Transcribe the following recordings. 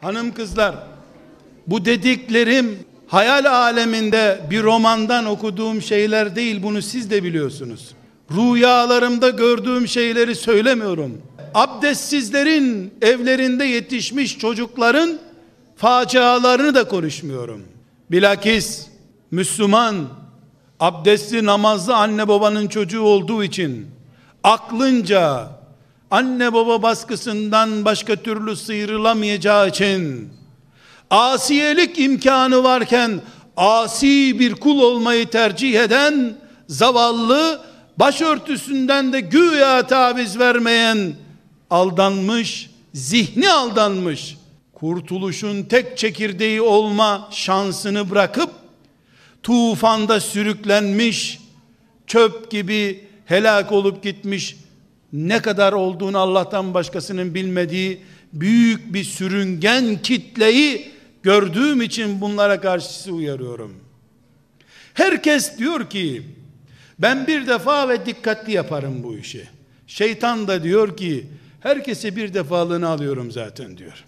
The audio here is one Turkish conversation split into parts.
Hanım kızlar, bu dediklerim hayal aleminde bir romandan okuduğum şeyler değil, bunu siz de biliyorsunuz. Rüyalarımda gördüğüm şeyleri söylemiyorum. Abdestsizlerin evlerinde yetişmiş çocukların facialarını da konuşmuyorum. Bilakis Müslüman, abdestli namazlı anne babanın çocuğu olduğu için aklınca anne baba baskısından başka türlü sıyrılamayacağı için asiyelik imkanı varken asi bir kul olmayı tercih eden zavallı başörtüsünden de güya taviz vermeyen aldanmış, zihni aldanmış kurtuluşun tek çekirdeği olma şansını bırakıp tufanda sürüklenmiş çöp gibi helak olup gitmiş ne kadar olduğunu Allah'tan başkasının bilmediği büyük bir sürüngen kitleyi gördüğüm için bunlara karşısı uyarıyorum. Herkes diyor ki ben bir defa ve dikkatli yaparım bu işi. Şeytan da diyor ki herkese bir defalığını alıyorum zaten diyor.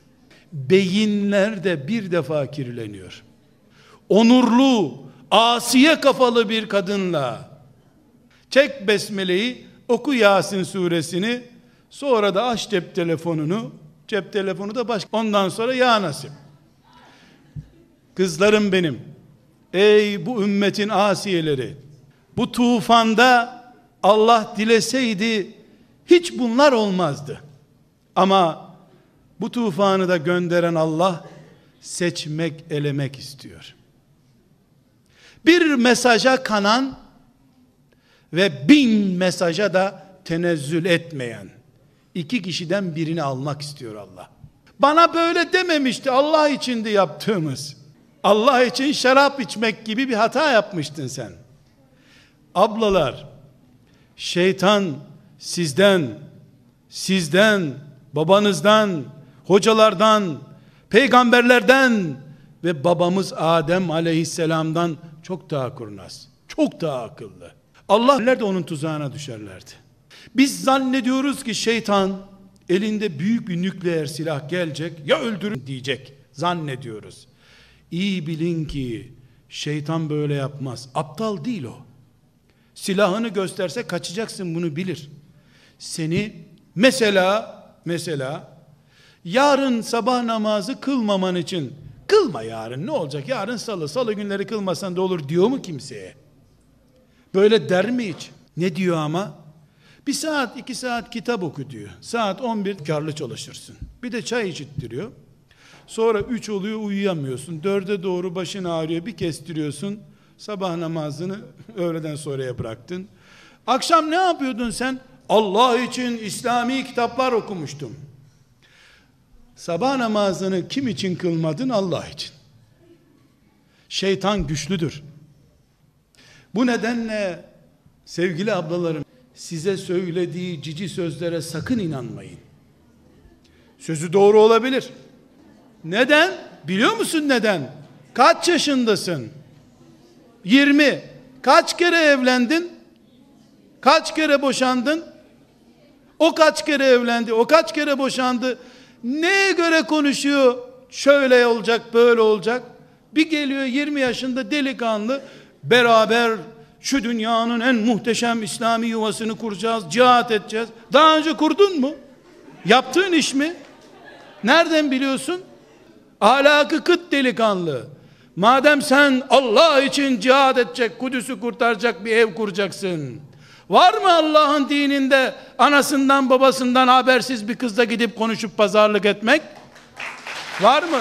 Beyinler de bir defa kirleniyor. Onurlu, asiye kafalı bir kadınla çek besmeleyi Oku Yasin suresini. Sonra da aç cep telefonunu. Cep telefonu da başka. Ondan sonra ya nasip. Kızlarım benim. Ey bu ümmetin asiyeleri. Bu tufanda Allah dileseydi hiç bunlar olmazdı. Ama bu tufanı da gönderen Allah seçmek, elemek istiyor. Bir mesaja kanan ve bin mesaja da tenezzül etmeyen iki kişiden birini almak istiyor Allah. Bana böyle dememişti Allah içindi yaptığımız. Allah için şarap içmek gibi bir hata yapmıştın sen. Ablalar, şeytan sizden, sizden, babanızdan, hocalardan, peygamberlerden ve babamız Adem aleyhisselamdan çok daha kurnaz, çok daha akıllı. Allah de onun tuzağına düşerlerdi. Biz zannediyoruz ki şeytan elinde büyük bir nükleer silah gelecek ya öldürün diyecek zannediyoruz. İyi bilin ki şeytan böyle yapmaz. Aptal değil o. Silahını gösterse kaçacaksın bunu bilir. Seni mesela mesela yarın sabah namazı kılmaman için kılma yarın ne olacak yarın salı salı günleri kılmasan da olur diyor mu kimseye? Böyle der mi hiç? Ne diyor ama? Bir saat iki saat kitap oku diyor. Saat 11 karlı çalışırsın. Bir de çay içittiriyor. Sonra üç oluyor uyuyamıyorsun. Dörde doğru başın ağrıyor bir kestiriyorsun. Sabah namazını öğleden sonraya bıraktın. Akşam ne yapıyordun sen? Allah için İslami kitaplar okumuştum. Sabah namazını kim için kılmadın? Allah için. Şeytan güçlüdür. Bu nedenle sevgili ablalarım size söylediği cici sözlere sakın inanmayın. Sözü doğru olabilir. Neden? Biliyor musun neden? Kaç yaşındasın? 20. Kaç kere evlendin? Kaç kere boşandın? O kaç kere evlendi? O kaç kere boşandı? Neye göre konuşuyor? Şöyle olacak, böyle olacak. Bir geliyor 20 yaşında delikanlı beraber şu dünyanın en muhteşem İslami yuvasını kuracağız, cihat edeceğiz. Daha önce kurdun mu? Yaptığın iş mi? Nereden biliyorsun? Ahlakı kıt delikanlı. Madem sen Allah için cihat edecek, Kudüs'ü kurtaracak bir ev kuracaksın. Var mı Allah'ın dininde anasından babasından habersiz bir kızla gidip konuşup pazarlık etmek? Var mı?